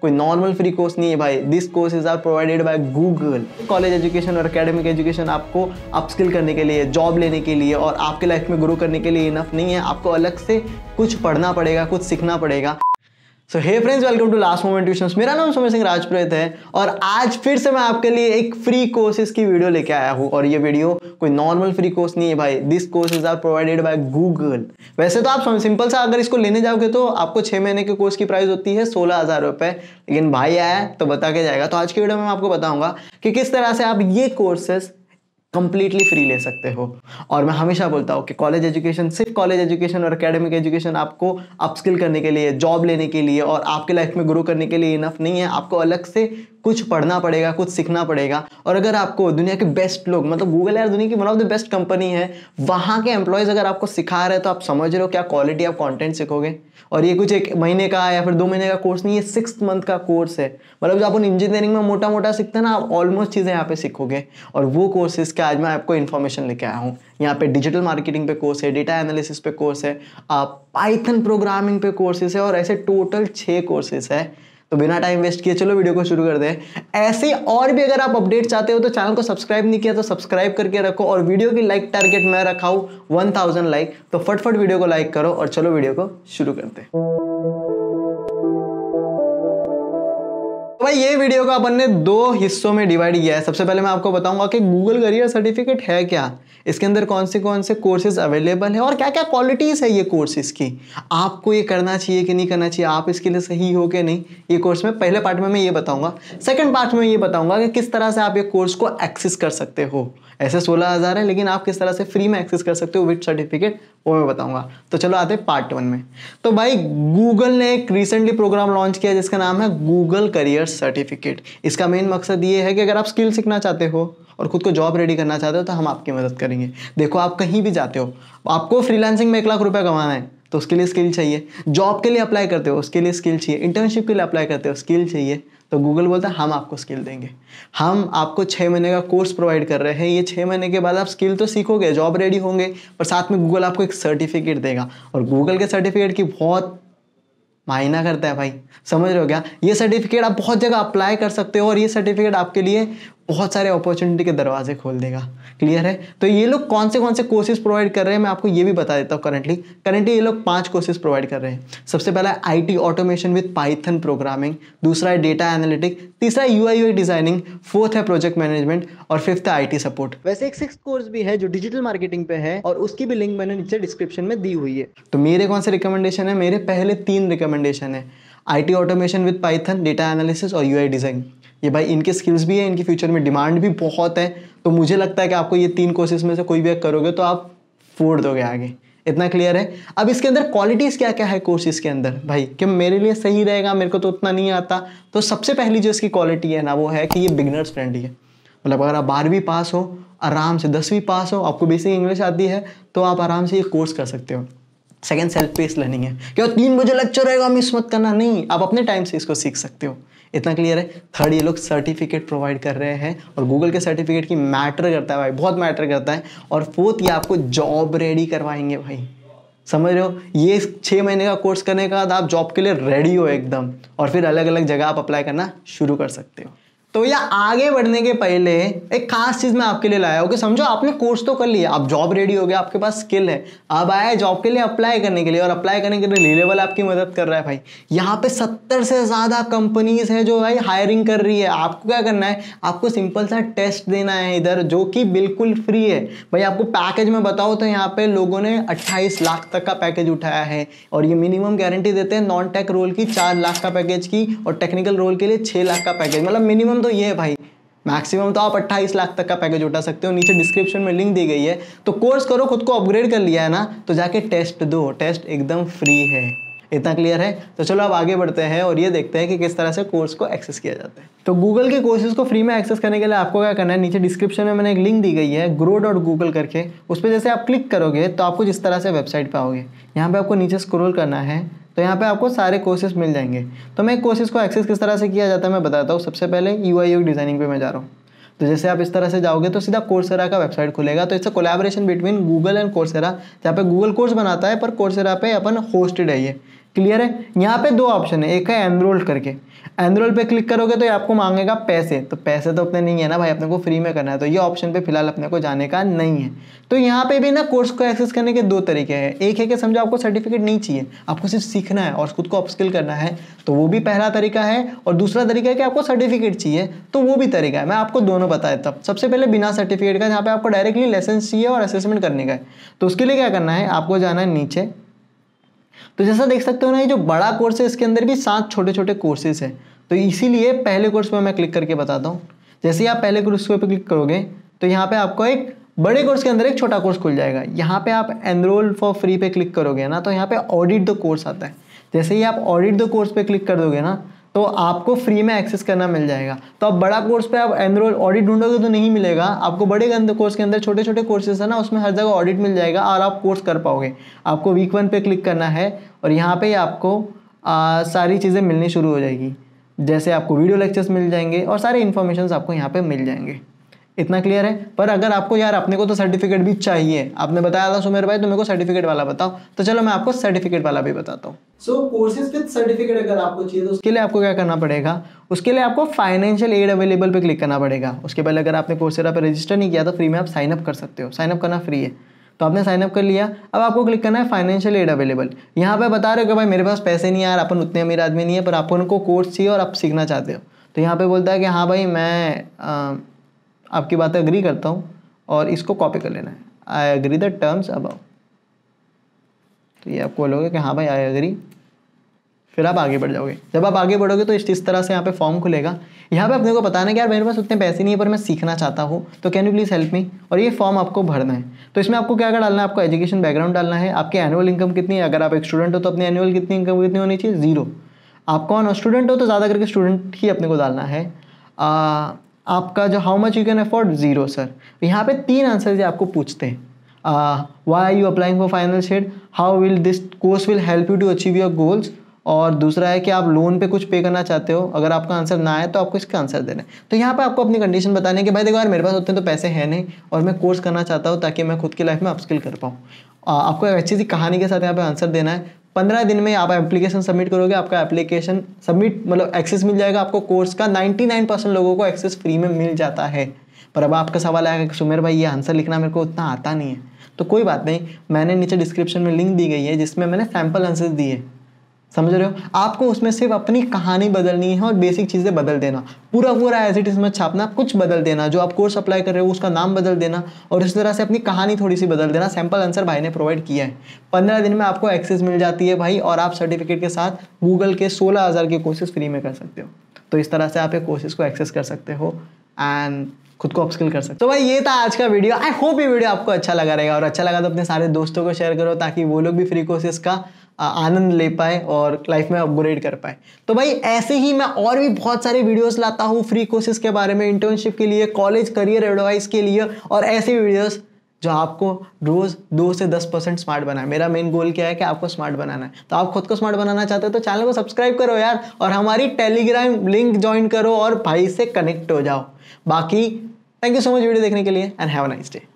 कोई normal free course नहीं है भाई this course is are provided by Google college education और अकेडमिक एजुकेशन आपको अपस्किल करने के लिए जॉब लेने के लिए और आपके लाइफ में ग्रो करने के लिए इनफ नहीं है आपको अलग से कुछ पढ़ना पड़ेगा कुछ सीखना पड़ेगा so hey friends welcome to last moment tuition मेरा नाम सुमित सिंह राजपुरोहित है और आज फिर से मैं आपके लिए एक फ्री कोर्सेज की वीडियो लेके आया हूँ और ये वीडियो कोई नॉर्मल फ्री कोर्स नहीं है भाई this course is are provided by Google वैसे तो आप सिंपल सा अगर इसको लेने जाओगे तो आपको छः महीने के कोर्स की प्राइस होती है सोलह हज़ार रुपये लेकिन भाई आया तो बता के जाएगा तो आज की वीडियो में मैं आपको बताऊंगा कि किस तरह से आप ये कोर्सेज कंप्लीटली फ्री ले सकते हो और मैं हमेशा बोलता हूँ कि कॉलेज एजुकेशन सिर्फ कॉलेज एजुकेशन और अकेडमिक एजुकेशन आपको अपस्किल करने के लिए जॉब लेने के लिए और आपके लाइफ में ग्रो करने के लिए इनफ नहीं है आपको अलग से कुछ पढ़ना पड़ेगा कुछ सीखना पड़ेगा और अगर आपको दुनिया के बेस्ट लोग मतलब गूगल यार दुनिया की one of the best company है वहाँ के एम्प्लॉयज़ अगर आपको सिखा रहे हैं तो आप समझ रहे हो क्या क्वालिटी ऑफ कॉन्टेंट सीखोगे और ये कुछ एक महीने का या फिर दो महीने का कोर्स नहीं है सिक्स मंथ का कोर्स है मतलब जो आप इंजीनियरिंग में मोटा मोटा सीखते हैं ना आप ऑलमोस्ट चीज़ें यहाँ पे सीखोगे और वो कोर्सेज के आज मैं आपको इन्फॉर्मेशन लेके आया हूँ यहाँ पे डिजिटल मार्केटिंग पे कोर्स है डेटा एनालिसिस पे कोर्स है आप पाइथन प्रोग्रामिंग पे कोर्सेज है और ऐसे टोटल छः कोर्सेज है तो बिना टाइम वेस्ट किए चलो वीडियो को शुरू कर दे ऐसे और भी अगर आप अपडेट चाहते हो तो चैनल को सब्सक्राइब नहीं किया तो सब्सक्राइब करके रखो और वीडियो की लाइक टारगेट मैं रखा हूँ वन लाइक तो फटफट वीडियो को लाइक करो और चलो वीडियो को शुरू करते हैं भाई ये वीडियो का अपन ने दो हिस्सों में डिवाइड किया है सबसे पहले मैं आपको बताऊंगा कि गूगल करियर सर्टिफिकेट है क्या इसके अंदर कौन से कौन से कोर्सेज अवेलेबल है और क्या क्या क्वालिटीज़ है ये कोर्सेज की आपको ये करना चाहिए कि नहीं करना चाहिए आप इसके लिए सही हो कि नहीं ये कोर्स में पहले पार्ट में मैं ये बताऊँगा सेकेंड पार्ट में ये बताऊँगा कि किस तरह से आप ये कोर्स को एक्सेस कर सकते हो ऐसे सोलह हज़ार है लेकिन आप किस तरह से फ्री में एक्सेस कर सकते हो विथ सर्टिफिकेट वो मैं बताऊंगा तो चलो आते हैं पार्ट वन में तो भाई गूगल ने एक रिसेंटली प्रोग्राम लॉन्च किया जिसका नाम है गूगल करियर सर्टिफिकेट इसका मेन मकसद ये है कि अगर आप स्किल सीखना चाहते हो और खुद को जॉब रेडी करना चाहते हो तो हम आपकी मदद करेंगे देखो आप कहीं भी जाते हो आपको फ्रीलांसिंग में एक लाख रुपया कमाना है तो उसके लिए स्किल चाहिए जॉब के लिए अप्लाई करते हो उसके लिए स्किल चाहिए इंटर्नशिप के लिए अप्लाई करते हो स्किल चाहिए तो गूगल बोलता है हम आपको स्किल देंगे हम आपको छः महीने का कोर्स प्रोवाइड कर रहे हैं ये छः महीने के बाद आप स्किल तो सीखोगे जॉब रेडी होंगे पर साथ में गूगल आपको एक सर्टिफिकेट देगा और गूगल के सर्टिफिकेट की बहुत मायना करता है भाई समझ रहे हो क्या ये सर्टिफिकेट आप बहुत जगह अप्लाई कर सकते हो और ये सर्टिफिकेट आपके लिए बहुत सारे अपॉर्चुनिटी के दरवाजे खोल देगा क्लियर है तो ये लोग कौन से कौन से कोर्सेज प्रोवाइड कर रहे हैं मैं आपको ये भी बता देता हूँ करंटली करंटली ये लोग पांच कोर्सेज प्रोवाइड कर रहे हैं सबसे पहला है I T automation with Python programming दूसरा है डेटा एनालिटिक तीसरा यू आई डिजाइनिंग फोर्थ है प्रोजेक्ट मैनेजमेंट और फिफ्थ है आई सपोर्ट वैसे एक सिक्स कोर्स भी है जो डिजिटल मार्केटिंग पे है और उसकी भी लिंक मैंने नीचे डिस्क्रिप्शन में दी हुई है तो मेरे कौन से रिकमेंडेशन है मेरे पहले तीन रिकमेंडेशन है IT automation with Python data analysis और यूआई डिज़ाइन ये भाई इनके स्किल्स भी है इनकी फ्यूचर में डिमांड भी बहुत है तो मुझे लगता है कि आपको ये तीन कोर्सेज में से कोई भी एक करोगे तो आप फोड़ दोगे आगे इतना क्लियर है अब इसके अंदर क्वालिटीज़ क्या क्या है कोर्सेज के अंदर भाई कि मेरे लिए सही रहेगा मेरे को तो उतना नहीं आता तो सबसे पहली जो इसकी क्वालिटी है ना वो है कि ये बिगनर्स फ्रेंडली है मतलब अगर आप बारहवीं पास हो आराम से दसवीं पास हो आपको बेसिक इंग्लिश आती है तो आप आराम से ये कोर्स कर सकते हो सेकेंड सेल्फ पेस लर्निंग है क्या तीन बजे लेक्चर रहेगा मिस मत करना नहीं आप अपने टाइम से इसको सीख सकते हो इतना क्लियर है थर्ड ये लोग सर्टिफिकेट प्रोवाइड कर रहे हैं और गूगल के सर्टिफिकेट की मैटर करता है भाई बहुत मैटर करता है और फोर्थ ये आपको जॉब रेडी करवाएंगे भाई समझ रहे हो ये छः महीने का कोर्स करने के बाद आप जॉब के लिए रेडी हो एकदम और फिर अलग अलग जगह आप अप्लाई करना शुरू कर सकते हो तो या आगे बढ़ने के पहले एक खास चीज़ मैं आपके लिए लाया हूँ कि समझो आपने कोर्स तो कर लिया आप जॉब रेडी हो गया आपके पास स्किल है अब आया है जॉब के लिए अप्लाई करने के लिए और अप्लाई करने के लिए लेवल आपकी मदद कर रहा है भाई यहाँ पे सत्तर से ज़्यादा कंपनीज है जो भाई हायरिंग कर रही है आपको क्या करना है आपको सिंपल सा टेस्ट देना है इधर जो कि बिल्कुल फ्री है भाई आपको पैकेज में बताओ तो यहाँ पे लोगों ने अट्ठाईस लाख तक का पैकेज उठाया है और ये मिनिमम गारंटी देते हैं नॉन टेक रोल की चार लाख का पैकेज की और टेक्निकल रोल के लिए छह लाख का पैकेज मतलब मिनिमम तो ये है भाई मैक्सिमम तो आप 28 लाख तक का पैकेज उठा सकते हो नीचे डिस्क्रिप्शन में लिंक दी गई है तो कोर्स करो खुद को अपग्रेड कर लिया है ना तो जाके टेस्ट दो टेस्ट एकदम फ्री है इतना क्लियर है तो चलो अब आगे बढ़ते हैं और ये देखते हैं कि किस तरह से कोर्स को एक्सेस किया जाता है तो गूगल के कोर्सेज को फ्री में एक्सेस करने के लिए आपको क्या करना है नीचे डिस्क्रिप्शन में मैंने एक लिंक दी गई है ग्रो डॉट गूगल करके उस पर जैसे आप क्लिक करोगे तो आपको जिस तरह से वेबसाइट पर आओगे यहाँ पर आपको नीचे स्क्रोल करना है तो यहाँ पे आपको सारे कोर्सेज मिल जाएंगे तो मैं कोर्सेज को एक्सेस किस तरह से किया जाता है मैं बताता हूँ सबसे पहले यू आई डिज़ाइनिंग पे मैं जा रहा हूँ तो जैसे आप इस तरह से जाओगे तो सीधा कोर्सेरा का वेबसाइट खुलेगा तो इससे collaboration between Google and Coursera जहाँ पे गूगल कोर्स बनाता है पर कोर्सेरा पे अपन होस्टेड है ये क्लियर है यहाँ पे दो ऑप्शन है एक है एनरोल करके एनरोल पे क्लिक करोगे तो ये आपको मांगेगा पैसे तो पैसे तो अपने नहीं है ना भाई अपने को फ्री में करना है तो ये ऑप्शन पे फिलहाल अपने को जाने का नहीं है तो यहाँ पे भी ना कोर्स को एक्सेस करने के दो तरीके हैं एक है कि समझो आपको सर्टिफिकेट नहीं चाहिए आपको सिर्फ सीखना है और खुद को अपस्किल करना है तो वो भी पहला तरीका है और दूसरा तरीका है कि आपको सर्टिफिकेट चाहिए तो वो भी तरीका है मैं आपको दोनों बता देता हूँ सबसे पहले बिना सर्टिफिकेट का जहाँ पे आपको डायरेक्टली लाइसेंस चाहिए और असेसमेंट करने का है तो उसके लिए क्या करना है आपको जाना है नीचे तो जैसा देख सकते हो ना ये जो बड़ा कोर्स है इसके अंदर भी सात छोटे छोटे कोर्सेज हैं तो इसीलिए पहले कोर्स पर मैं क्लिक करके बताता हूँ जैसे ही आप पहले कोर्स पर क्लिक करोगे तो यहाँ पर आपको एक बड़े कोर्स के अंदर एक छोटा कोर्स खुल जाएगा यहाँ पे आप एनरोल फॉर फ्री पे क्लिक करोगे ना तो यहाँ पे ऑडिट द कोर्स आता है जैसे ही आप ऑडिट द कोर्स पे क्लिक कर दोगे ना तो आपको फ्री में एक्सेस करना मिल जाएगा तो आप बड़ा कोर्स पे आप एनरोल ऑडिट ढूंढोगे तो नहीं मिलेगा आपको बड़े कोर्स के अंदर छोटे छोटे कोर्सेज है ना उसमें हर जगह ऑडिट मिल जाएगा और आप कोर्स कर पाओगे आपको वीक वन पे क्लिक करना है और यहाँ पे आपको आ, सारी चीज़ें मिलनी शुरू हो जाएगी जैसे आपको वीडियो लेक्चर्स मिल जाएंगे और सारे इन्फॉर्मेशन आपको यहाँ पर मिल जाएंगे इतना क्लियर है पर अगर आपको यार अपने को तो सर्टिफिकेट भी चाहिए आपने बताया था सुमेर भाई तो मेरे को सर्टिफिकेट वाला बताओ तो चलो मैं आपको सर्टिफिकेट वाला भी बताता हूँ सो कोर्सेज विद सर्टिफिकेट अगर आपको चाहिए तो उसके लिए आपको क्या करना पड़ेगा उसके लिए आपको फाइनेंशियल एड अवेलेबल पे क्लिक करना पड़ेगा उसके पहले अगर आपने कोर्सेरा पर रजिस्टर नहीं किया तो फ्री में आप साइनअप कर सकते हो साइनअप करना फ्री है तो आपने साइनअप कर लिया अब आपको क्लिक करना है फाइनेंशियल एड अवेलेबल यहाँ पे बता रहे हो कि भाई मेरे पास पैसे नहीं यार अपन उतने अमीर आदमी नहीं है पर आपको उनको कोर्स चाहिए और आप सीखना चाहते हो तो यहाँ पे बोलता है कि हाँ भाई मैं आपकी बात एग्री करता हूँ और इसको कॉपी कर लेना है आई एग्री द टर्म्स अब तो ये आपको बोलोगे कि हाँ भाई आई एग्री फिर आप आगे बढ़ जाओगे जब आप आगे बढ़ोगे तो इस इस तरह से यहाँ पे फॉर्म खुलेगा यहाँ पे अपने को बताना है कि यार मेरे पास उतने पैसे नहीं है पर मैं सीखना चाहता हूँ तो can you please help me और ये फॉर्म आपको भरना है तो इसमें आपको क्या क्या डालना है आपको एजुकेशन बैकग्राउंड डालना है आपकी एनुअल इनकम कितनी है अगर आप एक स्टूडेंट हो तो अपनी एनुअल कितनी इनकम कितनी होनी चाहिए जीरो आप कौन स्टूडेंट हो तो ज़्यादा करके स्टूडेंट ही अपने को डालना है आपका जो how much you can afford zero sir यहाँ पे तीन आंसर आपको पूछते हैं why are you applying for final shed how will this course will help you to achieve your goals और दूसरा है कि आप लोन पे कुछ पे करना चाहते हो अगर आपका आंसर ना आए तो आपको इसका आंसर देना है तो यहाँ पे आपको अपनी कंडीशन बताने की कि भाई देखो यार मेरे पास उतने तो पैसे हैं नहीं और मैं कोर्स करना चाहता हूँ ताकि मैं खुद की लाइफ में अपस्किल कर पाऊँ आपको एक अच्छी सी कहानी के साथ यहाँ पे आंसर देना है पंद्रह दिन में आप एप्लीकेशन सबमिट करोगे आपका एप्लीकेशन सबमिट मतलब एक्सेस मिल जाएगा आपको कोर्स का नाइन्टी नाइन परसेंट लोगों को एक्सेस फ्री में मिल जाता है पर अब आपका सवाल आएगा कि सुमेर भाई ये आंसर लिखना मेरे को उतना आता नहीं है तो कोई बात नहीं मैंने नीचे डिस्क्रिप्शन में लिंक दी गई है जिसमें मैंने सैम्पल आंसर दिए समझ रहे हो आपको उसमें सिर्फ अपनी कहानी बदलनी है और बेसिक चीज़ें बदल देना पूरा पूरा एज इट इज़ मत छापना कुछ बदल देना जो आप कोर्स अप्लाई कर रहे हो उसका नाम बदल देना और इस तरह से अपनी कहानी थोड़ी सी बदल देना सैम्पल आंसर भाई ने प्रोवाइड किया है पंद्रह दिन में आपको एक्सेस मिल जाती है भाई और आप सर्टिफिकेट के साथ गूगल के सोलह हज़ार की कोर्सेज फ्री में कर सकते हो तो इस तरह से आप एक कोर्सेज को एक्सेस कर सकते हो एंड खुद को अपस्किल कर सकते तो भाई ये था आज का वीडियो आई होप ये वीडियो आपको अच्छा लगा रहेगा और अच्छा लगा तो अपने सारे दोस्तों को शेयर करो ताकि वो लोग भी फ्री कोर्सेज का आनंद ले पाए और लाइफ में अपग्रेड कर पाए तो भाई ऐसे ही मैं और भी बहुत सारे वीडियोस लाता हूँ फ्री कोर्सेज के बारे में इंटर्नशिप के लिए कॉलेज करियर एडवाइस के लिए और ऐसे वीडियोस जो आपको रोज़ दो से दस परसेंट स्मार्ट बनाए मेरा मेन गोल क्या है कि आपको स्मार्ट बनाना है तो आप खुद को स्मार्ट बनाना चाहते हो तो चैनल को सब्सक्राइब करो यार और हमारी टेलीग्राम लिंक ज्वाइन करो और भाई से कनेक्ट हो जाओ बाकी thank you so much video देखने के लिए and have a nice day